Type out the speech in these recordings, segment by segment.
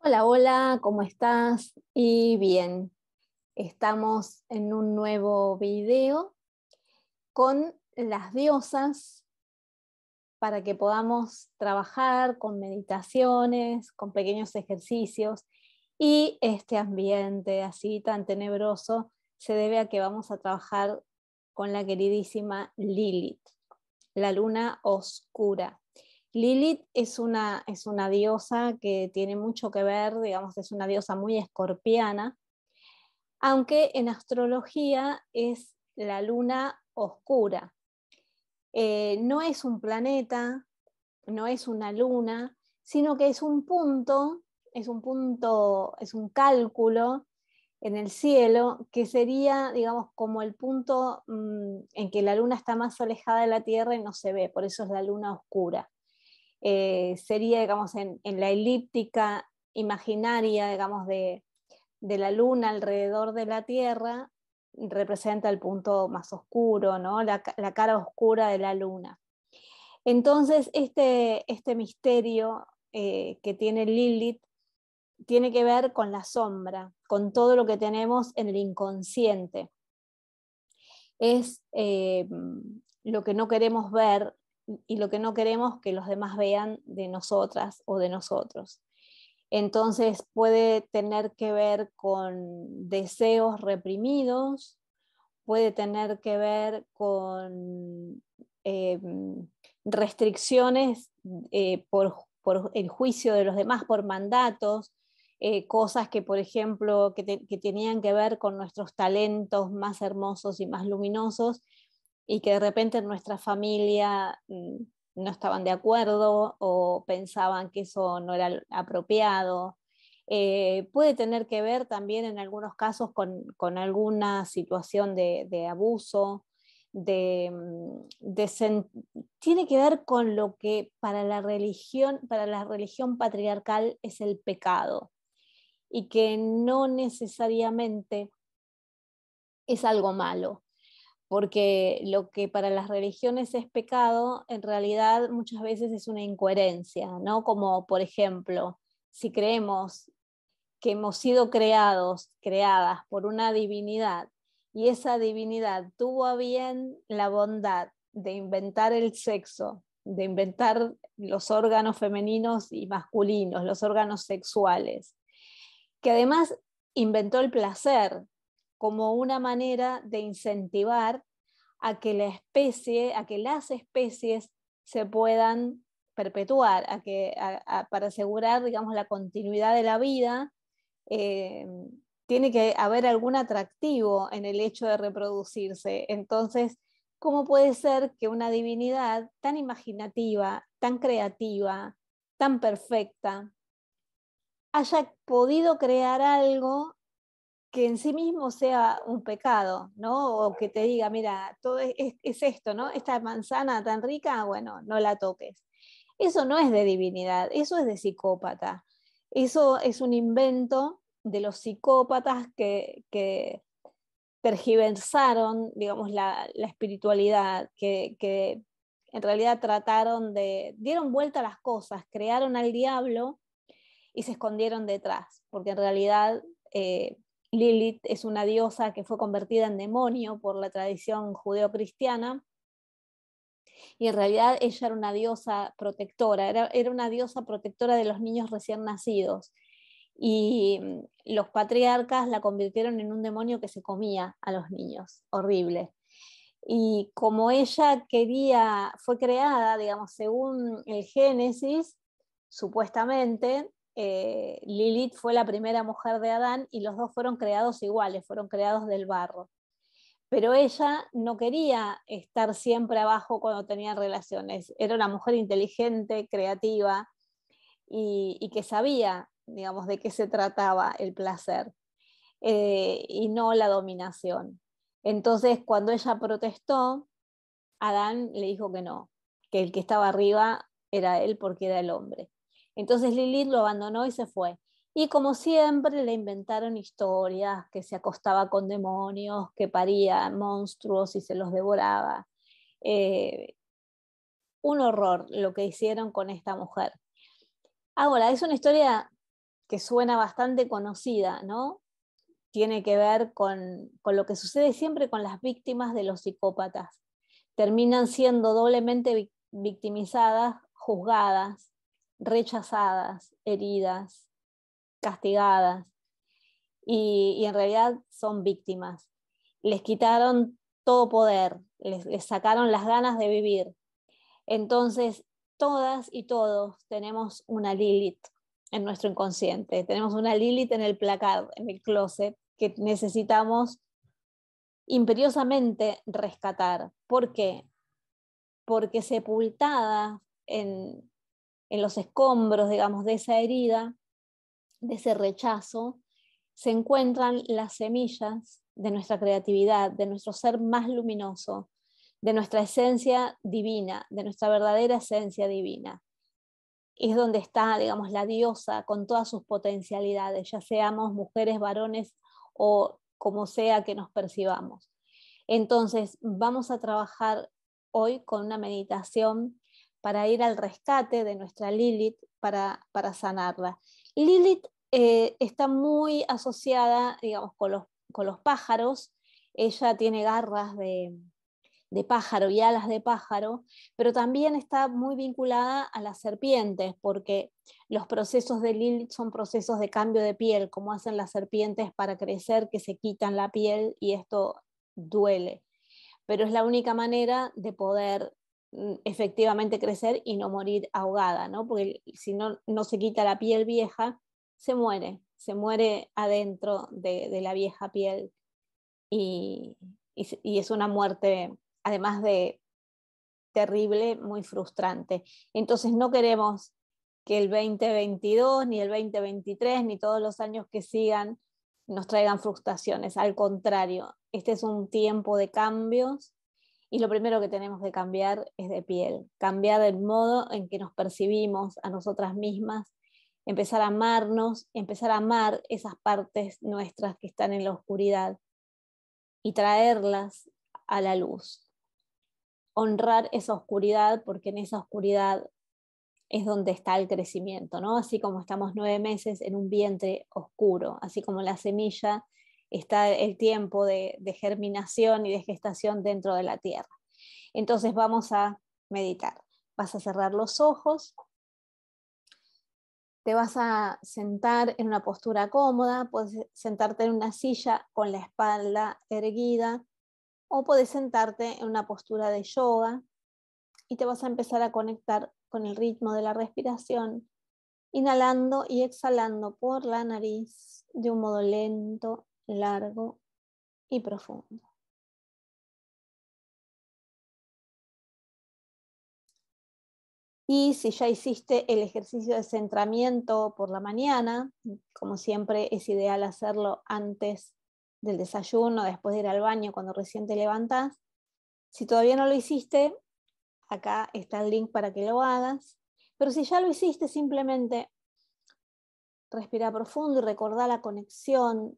Hola, hola, ¿cómo estás? Y bien, estamos en un nuevo video con las diosas para que podamos trabajar con meditaciones, con pequeños ejercicios y este ambiente así tan tenebroso se debe a que vamos a trabajar con la queridísima Lilith, la luna oscura. Lilith es una, diosa que tiene mucho que ver, digamos, es una diosa muy escorpiana, aunque en astrología es la luna oscura. Eh, no es un planeta, no es una luna, sino que es un punto, es un punto, es un cálculo en el cielo, que sería, digamos, como el punto mm, en que la luna está más alejada de la Tierra y no se ve, por eso es la luna oscura. Eh, sería, digamos, en, la elíptica imaginaria, digamos, de, la luna alrededor de la Tierra, representa el punto más oscuro, ¿no? la, cara oscura de la luna. Entonces, este, este misterio eh, que tiene Lilith tiene que ver con la sombra, con todo lo que tenemos en el inconsciente. Es eh, lo que no queremos ver, y lo que no queremos que los demás vean de nosotras o de nosotros. Entonces puede tener que ver con deseos reprimidos, puede tener que ver con eh, restricciones eh, por, el juicio de los demás, por mandatos, eh, cosas que, por ejemplo, que tenían que ver con nuestros talentos más hermosos y más luminosos, y que de repente en nuestra familia mm, no estaban de acuerdo o pensaban que eso no era apropiado. Eh, puede tener que ver también en algunos casos con, alguna situación de, abuso, de mm, tiene que ver con lo que para la religión, para la religión patriarcal es el pecado y que no necesariamente es algo malo, porque lo que para las religiones es pecado, en realidad muchas veces es una incoherencia, ¿no? Como, por ejemplo, si creemos que hemos sido creados, creadas por una divinidad, y esa divinidad tuvo a bien la bondad de inventar el sexo, de inventar los órganos femeninos y masculinos, los órganos sexuales, que además inventó el placer, como una manera de incentivar a que la especie, a que las especies se puedan perpetuar, a que, para asegurar, digamos, la continuidad de la vida, eh, tiene que haber algún atractivo en el hecho de reproducirse. Entonces, ¿cómo puede ser que una divinidad tan imaginativa, tan creativa, tan perfecta, haya podido crear algo que en sí mismo sea un pecado, ¿no? O que te diga, mira, todo es, esto, ¿no? Esta manzana tan rica, bueno, no la toques. Eso no es de divinidad, eso es de psicópata. Eso es un invento de los psicópatas que, que tergiversaron, digamos, la, espiritualidad, que, en realidad trataron de, dieron vuelta a las cosas, crearon al diablo y se escondieron detrás, porque en realidad... Eh, Lilith es una diosa que fue convertida en demonio por la tradición judeocristiana. Y en realidad ella era una diosa protectora, era, era una diosa protectora de los niños recién nacidos. Y mm, los patriarcas la convirtieron en un demonio que se comía a los niños, horrible. Y como ella quería, fue creada, digamos, según el Génesis, supuestamente, eh, Lilith fue la primera mujer de Adán y los dos fueron creados iguales, fueron creados del barro. Pero ella no quería estar siempre abajo cuando tenía relaciones. Era una mujer inteligente, creativa y, que sabía, digamos, de qué se trataba el placer eh, y no la dominación. Entonces, cuando ella protestó, Adán le dijo que no, que el que estaba arriba era él porque era el hombre. Entonces Lilith lo abandonó y se fue. Y como siempre le inventaron historias, que se acostaba con demonios, que paría monstruos y se los devoraba. Eh, un horror lo que hicieron con esta mujer. Ahora, es una historia que suena bastante conocida, ¿no? Tiene que ver con lo que sucede siempre con las víctimas de los psicópatas. Terminan siendo doblemente victimizadas, juzgadas, rechazadas, heridas, castigadas y, en realidad son víctimas. Les quitaron todo poder, les, sacaron las ganas de vivir. Entonces, todas y todos tenemos una Lilith en nuestro inconsciente, tenemos una Lilith en el placard, en el closet, que necesitamos imperiosamente rescatar. ¿Por qué? Porque sepultada en, en los escombros, digamos, de esa herida, de ese rechazo, se encuentran las semillas de nuestra creatividad, de nuestro ser más luminoso, de nuestra esencia divina, de nuestra verdadera esencia divina. Es donde está, digamos, la diosa con todas sus potencialidades, ya seamos mujeres, varones o como sea que nos percibamos. Entonces, vamos a trabajar hoy con una meditación para ir al rescate de nuestra Lilith para, para sanarla. Lilith eh, está muy asociada, digamos, con los, con los, pájaros. Ella tiene garras de, de pájaro y alas de pájaro, pero también está muy vinculada a las serpientes, porque los procesos de Lilith son procesos de cambio de piel, como hacen las serpientes para crecer, que se quitan la piel y esto duele. Pero es la única manera de poder Mm, efectivamente crecer y no morir ahogada, ¿no? Porque si no, no se quita la piel vieja, se muere, se muere adentro de, la vieja piel y, y, es una muerte, además de terrible, muy frustrante. Entonces no queremos que el 2022, ni el 2023, ni todos los años que sigan nos traigan frustraciones. Al contrario, este es un tiempo de cambios, y lo primero que tenemos que cambiar es de piel, cambiar el modo en que nos percibimos a nosotras mismas, empezar a amarnos, empezar a amar esas partes nuestras que están en la oscuridad y traerlas a la luz. Honrar esa oscuridad porque en esa oscuridad es donde está el crecimiento, ¿no? Así como estamos nueve meses en un vientre oscuro, así como la semilla está el tiempo de, germinación y de gestación dentro de la tierra. Entonces vamos a meditar. Vas a cerrar los ojos, te vas a sentar en una postura cómoda, puedes sentarte en una silla con la espalda erguida o puedes sentarte en una postura de yoga y te vas a empezar a conectar con el ritmo de la respiración, inhalando y exhalando por la nariz de un modo lento largo y profundo. Y si ya hiciste el ejercicio de centramiento por la mañana, como siempre es ideal hacerlo antes del desayuno, después de ir al baño, cuando recién te levantás. Si todavía no lo hiciste, acá está el link para que lo hagas. Pero si ya lo hiciste, simplemente respira profundo y recordá la conexión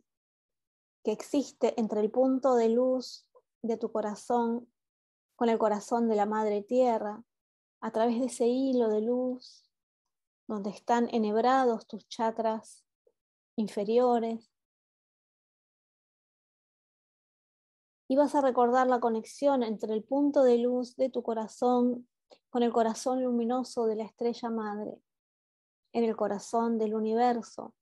que existe entre el punto de luz de tu corazón con el corazón de la Madre Tierra, a través de ese hilo de luz donde están enhebrados tus chakras inferiores. Y vas a recordar la conexión entre el punto de luz de tu corazón con el corazón luminoso de la estrella madre, en el corazón del universo,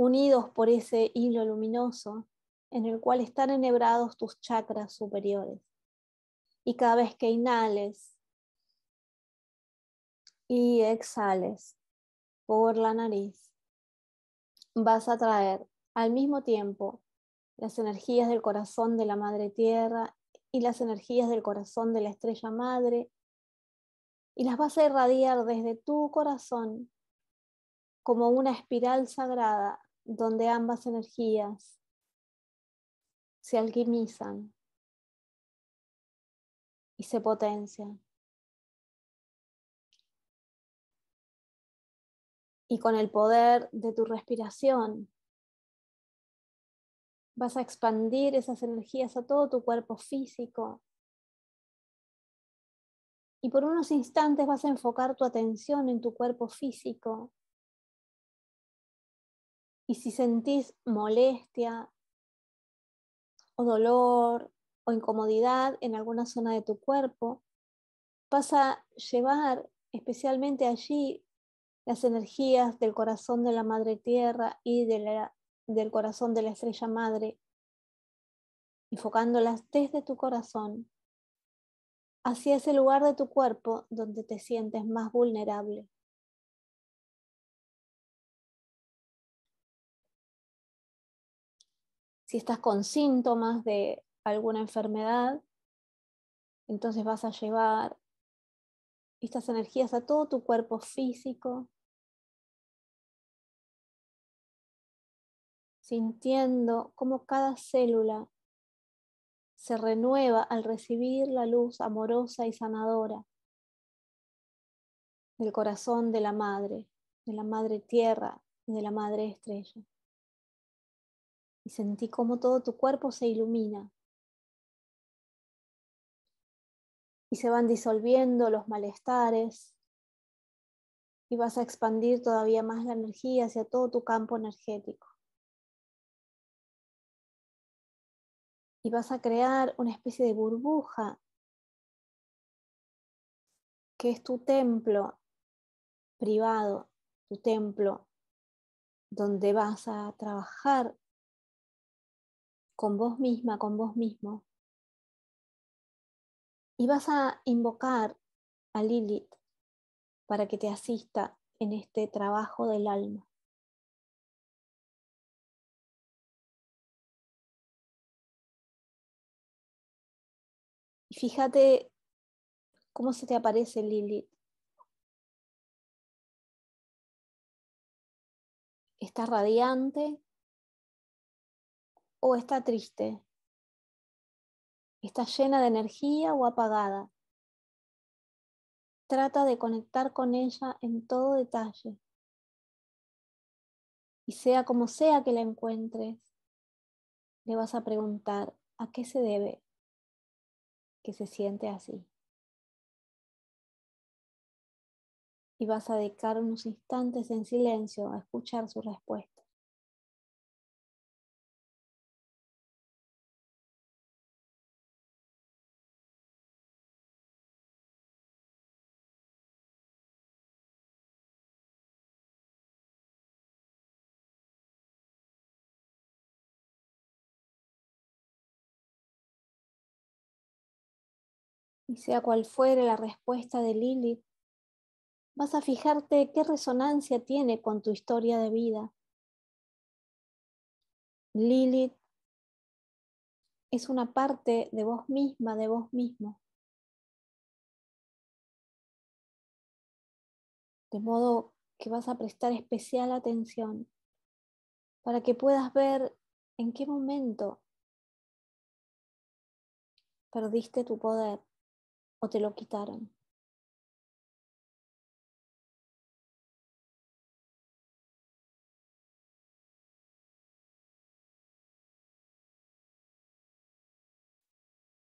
unidos por ese hilo luminoso en el cual están enhebrados tus chakras superiores. Y cada vez que inhales y exhales por la nariz, vas a traer al mismo tiempo las energías del corazón de la Madre Tierra y las energías del corazón de la Estrella Madre y las vas a irradiar desde tu corazón como una espiral sagrada donde ambas energías se alquimizan y se potencian. Y con el poder de tu respiración vas a expandir esas energías a todo tu cuerpo físico. Y por unos instantes vas a enfocar tu atención en tu cuerpo físico, y si sentís molestia o dolor o incomodidad en alguna zona de tu cuerpo, vas a llevar especialmente allí las energías del corazón de la Madre Tierra y del corazón de la Estrella Madre, enfocándolas desde tu corazón hacia ese lugar de tu cuerpo donde te sientes más vulnerable. si estás con síntomas de alguna enfermedad, entonces vas a llevar estas energías a todo tu cuerpo físico, sintiendo cómo cada célula se renueva al recibir la luz amorosa y sanadora del corazón de la madre, de la madre tierra y de la madre estrella sentí como todo tu cuerpo se ilumina. Y se van disolviendo los malestares y vas a expandir todavía más la energía hacia todo tu campo energético. Y vas a crear una especie de burbuja que es tu templo privado, tu templo donde vas a trabajar con vos misma, con vos mismo. Y vas a invocar a Lilith para que te asista en este trabajo del alma. Y fíjate cómo se te aparece Lilith. Está radiante, o está triste? ¿Está llena de energía o apagada? Trata de conectar con ella en todo detalle. Y sea como sea que la encuentres, le vas a preguntar a qué se debe que se siente así. Y vas a dedicar unos instantes en silencio a escuchar su respuesta. y sea cual fuere la respuesta de Lilith, vas a fijarte qué resonancia tiene con tu historia de vida. Lilith es una parte de vos misma, de vos mismo. De modo que vas a prestar especial atención para que puedas ver en qué momento perdiste tu poder o te lo quitaron.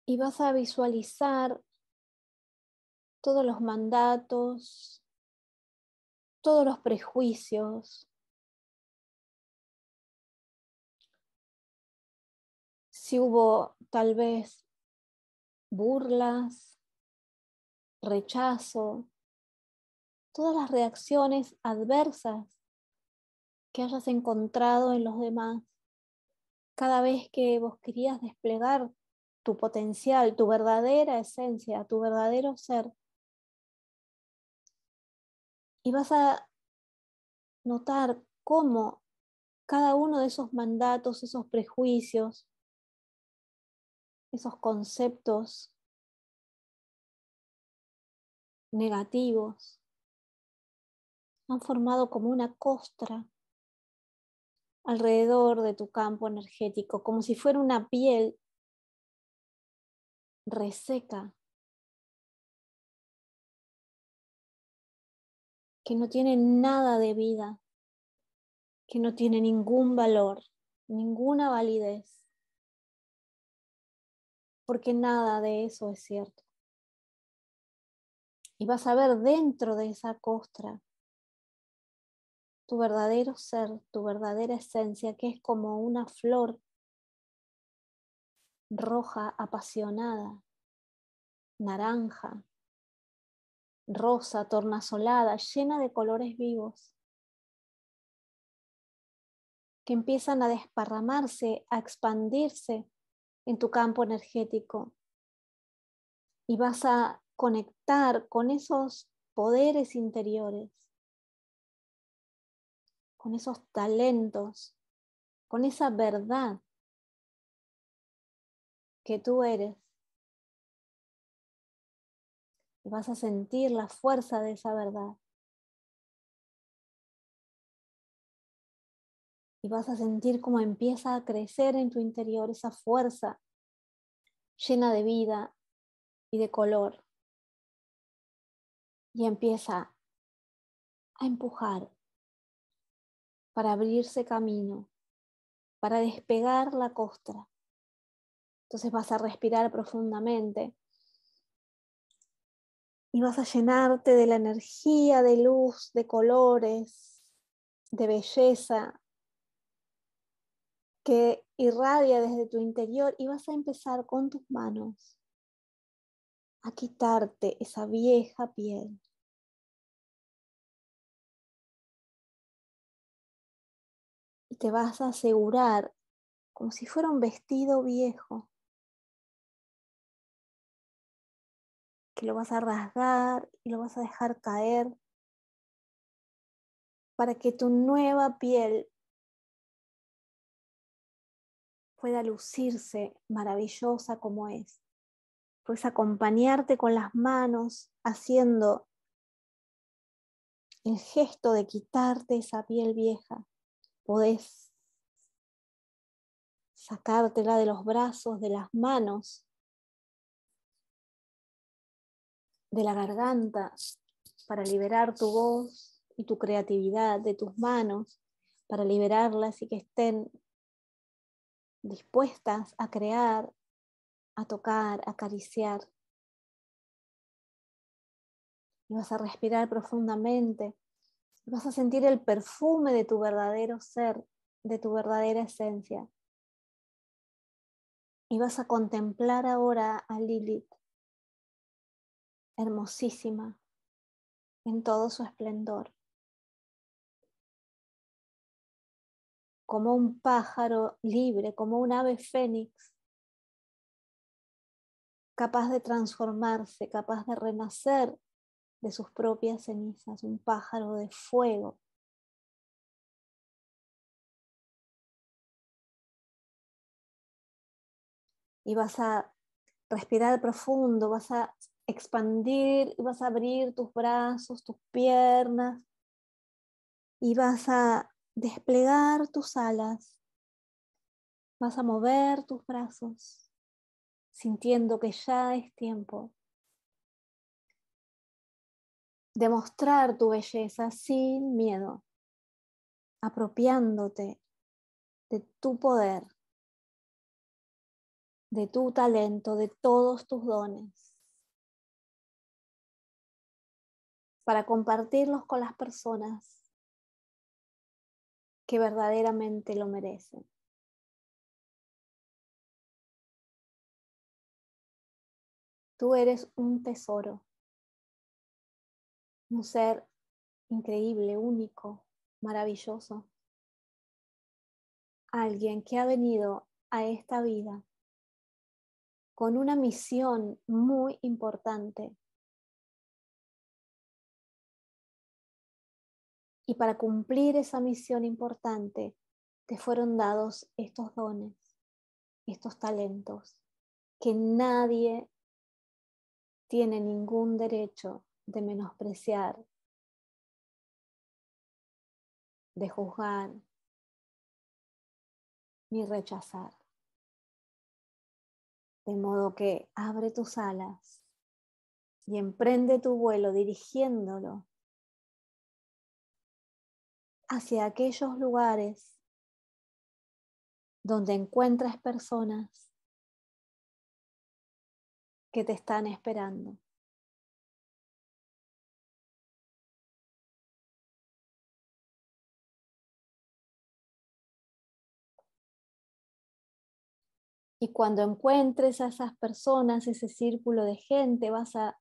Y vas a visualizar todos los mandatos, todos los prejuicios, si hubo tal vez burlas, rechazo, todas las reacciones adversas que hayas encontrado en los demás, cada vez que vos querías desplegar tu potencial, tu verdadera esencia, tu verdadero ser. Y vas a notar cómo cada uno de esos mandatos, esos prejuicios, esos conceptos negativos han formado como una costra alrededor de tu campo energético, como si fuera una piel reseca que no tiene nada de vida, que no tiene ningún valor, ninguna validez, porque nada de eso es cierto y vas a ver dentro de esa costra tu verdadero ser, tu verdadera esencia, que es como una flor roja apasionada, naranja, rosa, tornasolada, llena de colores vivos, que empiezan a desparramarse, a expandirse en tu campo energético. Y vas a conectar con esos poderes interiores, con esos talentos, con esa verdad que tú eres. Y vas a sentir la fuerza de esa verdad. Y vas a sentir cómo empieza a crecer en tu interior esa fuerza llena de vida y de color y empieza a empujar para abrirse camino, para despegar la costra. Entonces vas a respirar profundamente y vas a llenarte de la energía, de luz, de colores, de belleza que irradia desde tu interior y vas a empezar con tus manos a quitarte esa vieja piel. Y te vas a asegurar como si fuera un vestido viejo, que lo vas a rasgar y lo vas a dejar caer para que tu nueva piel pueda lucirse maravillosa como es. Puedes acompañarte con las manos haciendo el gesto de quitarte esa piel vieja. Podés sacártela de los brazos, de las manos, de la garganta, para liberar tu voz y tu creatividad de tus manos, para liberarlas y que estén dispuestas a crear a tocar, a acariciar. Y vas a respirar profundamente. Vas a sentir el perfume de tu verdadero ser, de tu verdadera esencia. Y vas a contemplar ahora a Lilith, hermosísima, en todo su esplendor. Como un pájaro libre, como un ave fénix capaz de transformarse, capaz de renacer de sus propias cenizas, un pájaro de fuego. Y vas a respirar profundo, vas a expandir vas a abrir tus brazos, tus piernas y vas a desplegar tus alas. Vas a mover tus brazos sintiendo que ya es tiempo de mostrar tu belleza sin miedo, apropiándote de tu poder, de tu talento, de todos tus dones, para compartirlos con las personas que verdaderamente lo merecen. Tú eres un tesoro, un ser increíble, único, maravilloso. Alguien que ha venido a esta vida con una misión muy importante. Y para cumplir esa misión importante, te fueron dados estos dones, estos talentos, que nadie tiene ningún derecho de menospreciar, de juzgar ni rechazar. De modo que abre tus alas y emprende tu vuelo dirigiéndolo hacia aquellos lugares donde encuentras personas que te están esperando. Y cuando encuentres a esas personas, ese círculo de gente, vas a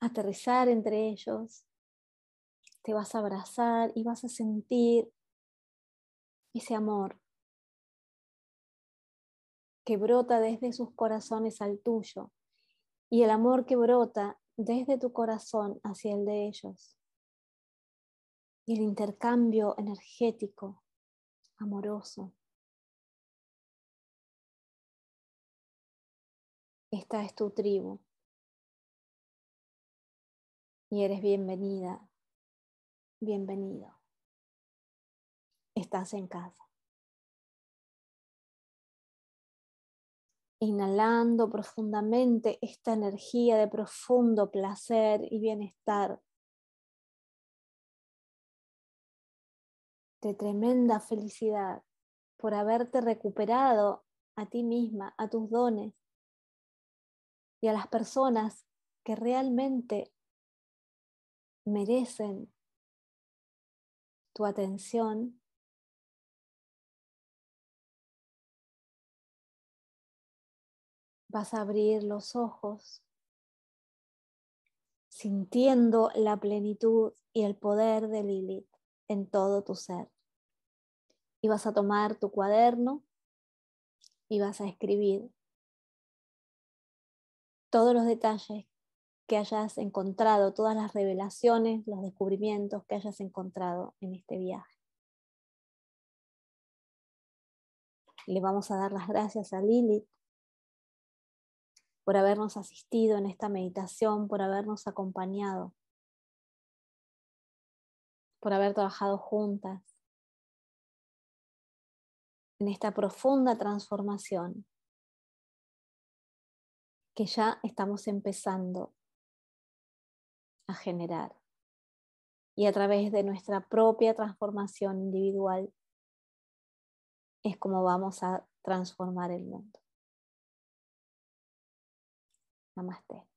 aterrizar entre ellos, te vas a abrazar y vas a sentir ese amor que brota desde sus corazones al tuyo y el amor que brota desde tu corazón hacia el de ellos. Y el intercambio energético, amoroso. Esta es tu tribu. Y eres bienvenida, bienvenido. Estás en casa. inhalando profundamente esta energía de profundo placer y bienestar, de tremenda felicidad por haberte recuperado a ti misma, a tus dones y a las personas que realmente merecen tu atención vas a abrir los ojos sintiendo la plenitud y el poder de Lilith en todo tu ser. Y vas a tomar tu cuaderno y vas a escribir todos los detalles que hayas encontrado, todas las revelaciones, los descubrimientos que hayas encontrado en este viaje. Le vamos a dar las gracias a Lilith por habernos asistido en esta meditación, por habernos acompañado, por haber trabajado juntas en esta profunda transformación que ya estamos empezando a generar y a través de nuestra propia transformación individual es como vamos a transformar el mundo. Namaste.